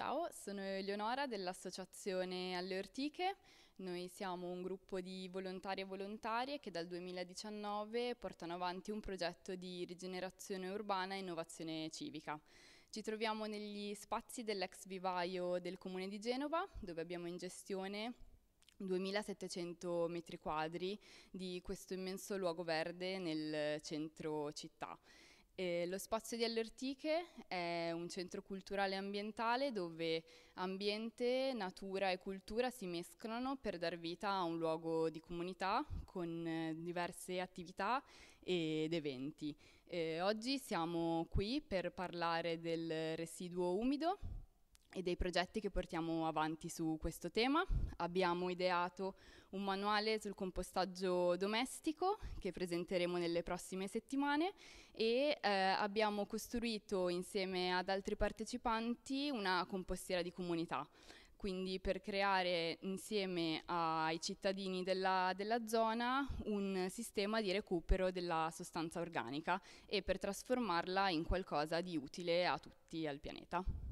Ciao, sono Eleonora dell'Associazione Alle Ortiche. Noi siamo un gruppo di volontari e volontarie che dal 2019 portano avanti un progetto di rigenerazione urbana e innovazione civica. Ci troviamo negli spazi dell'ex vivaio del Comune di Genova, dove abbiamo in gestione 2700 metri quadri di questo immenso luogo verde nel centro città. Eh, lo spazio di Allertiche è un centro culturale e ambientale dove ambiente, natura e cultura si mescolano per dar vita a un luogo di comunità con eh, diverse attività ed eventi. Eh, oggi siamo qui per parlare del residuo umido e dei progetti che portiamo avanti su questo tema. Abbiamo ideato un manuale sul compostaggio domestico che presenteremo nelle prossime settimane e eh, abbiamo costruito insieme ad altri partecipanti una compostiera di comunità. Quindi per creare insieme ai cittadini della, della zona un sistema di recupero della sostanza organica e per trasformarla in qualcosa di utile a tutti al pianeta.